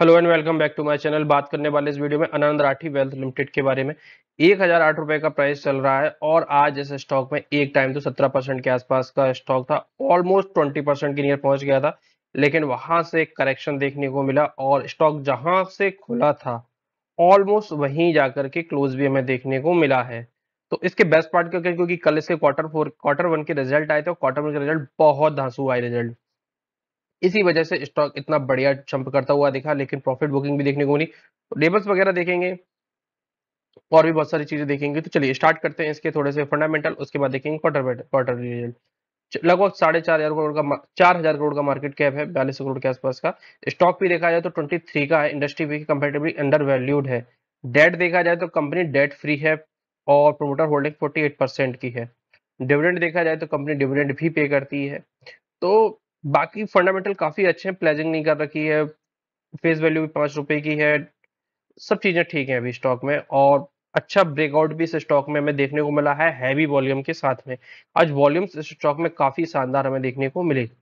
hello and welcome back to my channel बात करने वाले इस वीडियो में अनंत राठी वेल्थ लिमिटेड के बारे में एक हजार आठ रुपए का प्राइस चल रहा है और आज इस स्टॉक में एक टाइम तो सत्रह परसेंट के आसपास का स्टॉक था ऑलमोस्ट ट्वेंटी परसेंट के नियर पहुंच गया था लेकिन वहां से करेक्शन देखने को मिला और स्टॉक जहां से खुला था ऑलमोस्ट वहीं जाकर के क्लोज भी हमें देखने को मिला है तो इसके बेस्ट पार्ट क्या क्योंकि कल इसके क्वार्टर फोर क्वार्टर वन के रिजल्ट आए थे और क्वार्टर वन के रिजल्ट बहुत धांसू आए रिजल्ट इसी वजह से स्टॉक इतना बढ़िया चंप करता हुआ दिखा लेकिन प्रॉफिट बुकिंग भी देखने को मिली लेबल्स वगैरह देखेंगे और भी बहुत सारी चीजें देखेंगे तो चलिए स्टार्ट करते हैं इसके थोड़े से फंडामेंटल उसके बाद देखेंगे क्वार्टर क्वार्टर रिजल्ट लगभग साढ़े चार हजार करोड़ का चार हजार करोड़ का मार्केट कैप है बयालीस करोड़ के आसपास का स्टॉक भी देखा जाए तो ट्वेंटी थ्री का है इंडस्ट्री भी कंपेरेटिवली अंडर वैल्यूड है डेट देखा जाए तो कंपनी डेट फ्री है और promoter holding forty eight percent की है डिविडेंड देखा जाए तो कंपनी डिविडेंड भी पे करती है तो बाकी फंडामेंटल काफ़ी अच्छे हैं प्लेजिंग नहीं कर रखी है फेस वैल्यू भी पांच रुपए की है सब चीज़ें ठीक है अभी स्टॉक में और अच्छा ब्रेकआउट भी इस स्टॉक में हमें देखने को मिला है हैवी वॉल्यूम के साथ में आज वॉल्यूम्स इस स्टॉक में काफ़ी शानदार हमें देखने को मिलेगी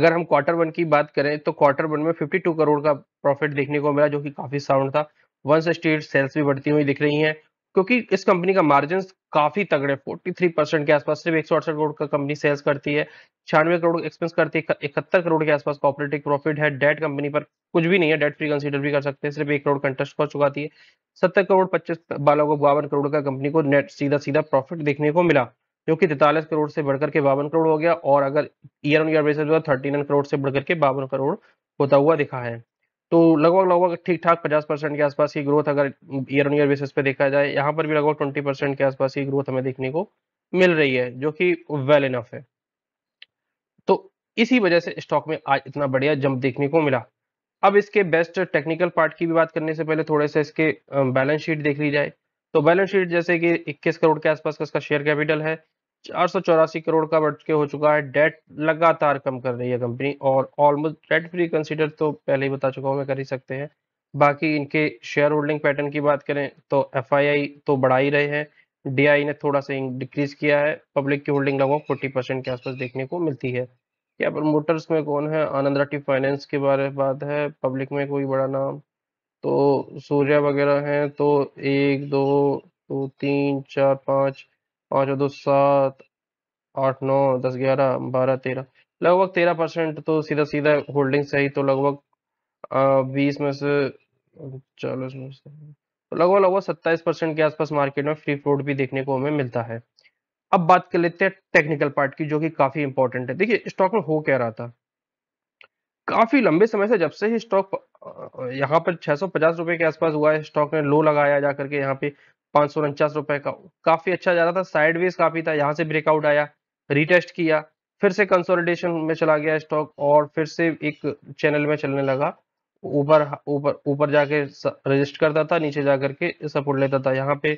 अगर हम क्वार्टर वन की बात करें तो क्वार्टर वन में 52 करोड़ का प्रॉफिट देखने को मिला जो कि काफ़ी साउंड था वन स्टेट सेल्स भी बढ़ती हुई दिख रही हैं क्योंकि इस कंपनी का मार्जिन काफी तगड़े 43 परसेंट के आसपास सिर्फ एक करोड़ का कंपनी सेल्स करती है छियानवे करोड़ एक्सपेंस करती है इकहत्तर करोड़ के आसपास का ऑपरेटिव प्रॉफिट है डेट कंपनी पर कुछ भी नहीं है डेट फ्री कंसीडर भी कर सकते हैं सिर्फ एक करोड़ कंटेस्ट कर चुकाती है सत्तर करोड़ पच्चीस बालों को बावन करोड़ का कंपनी को नेट सीधा सीधा प्रॉफिट देखने को मिला जो कि तैतालीस करोड़ से बढ़कर के बावन करोड़ हो गया और अगर year on year basis thirty nine crore से बढ़कर के बावन करोड़ होता हुआ दिखा है तो लगभग लगभग ठीक ठाक 50 परसेंट के आसपास की ग्रोथ अगर ईयर ऑन ईयर बेसिस पे देखा जाए यहाँ पर भी लगभग 20 परसेंट के आसपास की ग्रोथ हमें देखने को मिल रही है जो कि वेल इनफ है तो इसी वजह से स्टॉक में आज इतना बढ़िया जंप देखने को मिला अब इसके बेस्ट टेक्निकल पार्ट की भी बात करने से पहले थोड़े से इसके बैलेंस शीट देख ली जाए तो बैलेंस शीट जैसे कि इक्कीस करोड़ के आसपास का इसका शेयर कैपिटल है चार सौ चौरासी करोड़ का बढ़ के हो चुका है डेट लगातार कम कर रही है कंपनी और ऑलमोस्ट डेट फ्री कंसीडर तो पहले ही बता चुका हूँ मैं कर ही सकते हैं बाकी इनके शेयर होल्डिंग पैटर्न की बात करें तो एफ तो बढ़ा ही रहे हैं डी ने थोड़ा सा डिक्रीज किया है पब्लिक की होल्डिंग लगभग फोर्टी परसेंट के आसपास देखने को मिलती है क्या प्रमोटर्स में कौन है आनंद राठी फाइनेंस के बारे में बात है पब्लिक में कोई बड़ा नाम तो सूर्या वगैरह हैं तो एक दो दो तीन चार पाँच पाँच और दो सात आठ नौ दस ग्यारह बारह तेरह लगभग तेरह परसेंट तो सीधा सीधा होल्डिंग सही तो लगभग बीस में से चालीस में से तो लगभग लगभग सत्ताईस परसेंट के आसपास मार्केट में फ्री फ्लोट भी देखने को हमें मिलता है अब बात कर लेते हैं टेक्निकल पार्ट की जो कि काफ़ी इंपॉर्टेंट है देखिए स्टॉक में हो क्या रहा था काफ़ी लंबे समय से जब से ही स्टॉक यहाँ पर पचास रुपए के आसपास हुआ है स्टॉक ने लो लगाया जा करके यहाँ पे पांच सौ उनचास रुपए का काफी अच्छा जा रहा था साइडवेज काफी था यहाँ से ब्रेकआउट आया रिटेस्ट किया फिर से कंसोलिडेशन में चला गया स्टॉक और फिर से एक चैनल में चलने लगा ऊपर ऊपर ऊपर जाके रजिस्ट करता था नीचे जाकर के सपोर्ट लेता था यहाँ पे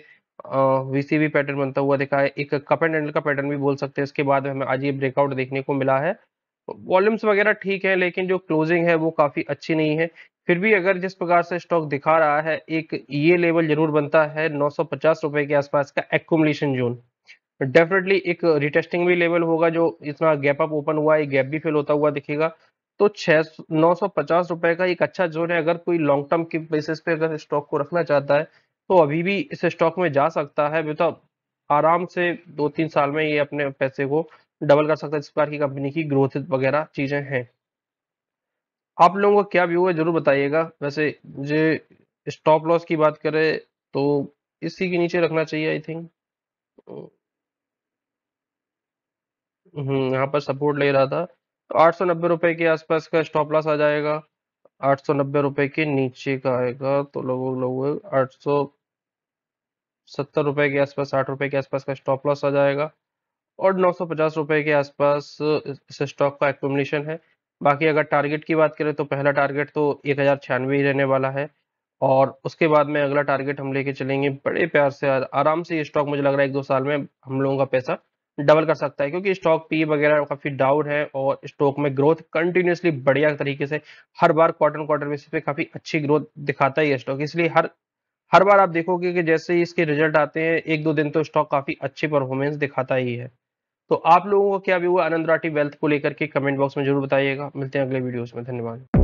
वीसीबी पैटर्न बनता हुआ दिखा है एक कप एंड हैंडल का पैटर्न भी बोल सकते हैं इसके बाद हमें आज ये ब्रेकआउट देखने को मिला है वॉल्यूम्स वगैरह ठीक है लेकिन जो क्लोजिंग है वो काफ़ी अच्छी नहीं है फिर भी अगर जिस प्रकार से स्टॉक दिखा रहा है एक ये लेवल जरूर बनता है नौ रुपए के आसपास का एक्मलेशन जोन डेफिनेटली एक रिटेस्टिंग भी लेवल होगा जो इतना गैप अप ओपन हुआ है गैप भी फिल होता हुआ दिखेगा तो छह नौ सौ पचास रुपए का एक अच्छा जोन है अगर कोई लॉन्ग टर्म के बेसिस पे अगर स्टॉक को रखना चाहता है तो अभी भी इस स्टॉक में जा सकता है बेटा तो आराम से दो तीन साल में ये अपने पैसे को डबल कर सकता है इस प्रकार की कंपनी की ग्रोथ वगैरह चीजें हैं आप लोगों का क्या व्यू है जरूर बताइएगा वैसे मुझे स्टॉप लॉस की बात करें तो इसी के नीचे रखना चाहिए आई थिंक हम्म यहाँ पर सपोर्ट ले रहा था तो आठ सौ नब्बे रुपए के आसपास का स्टॉप लॉस आ जाएगा आठ सौ नब्बे रुपए के नीचे का आएगा तो लगभग लगभग आठ सौ सत्तर रुपए के आसपास साठ रुपए के आसपास का स्टॉप लॉस आ जाएगा और नौ सौ पचास रुपए के आसपास इस स्टॉक का एक्मिनेशन है बाकी अगर टारगेट की बात करें तो पहला टारगेट तो एक हज़ार छियानवे रहने वाला है और उसके बाद में अगला टारगेट हम लेके चलेंगे बड़े प्यार से आराम से ये स्टॉक मुझे लग रहा है एक दो साल में हम लोगों का पैसा डबल कर सकता है क्योंकि स्टॉक पी वगैरह काफ़ी डाउन है और स्टॉक में ग्रोथ कंटिन्यूसली बढ़िया तरीके से हर बार क्वार्टर क्वार्टर बेसिस पे काफ़ी अच्छी ग्रोथ दिखाता है ये स्टॉक इसलिए हर हर बार आप देखोगे कि जैसे ही इसके रिजल्ट आते हैं एक दो दिन तो स्टॉक काफ़ी अच्छी परफॉर्मेंस दिखाता ही है तो आप लोगों का क्या व्यू है आनंद राठी वेल्थ को लेकर के कमेंट बॉक्स में जरूर बताइएगा मिलते हैं अगले वीडियोस में धन्यवाद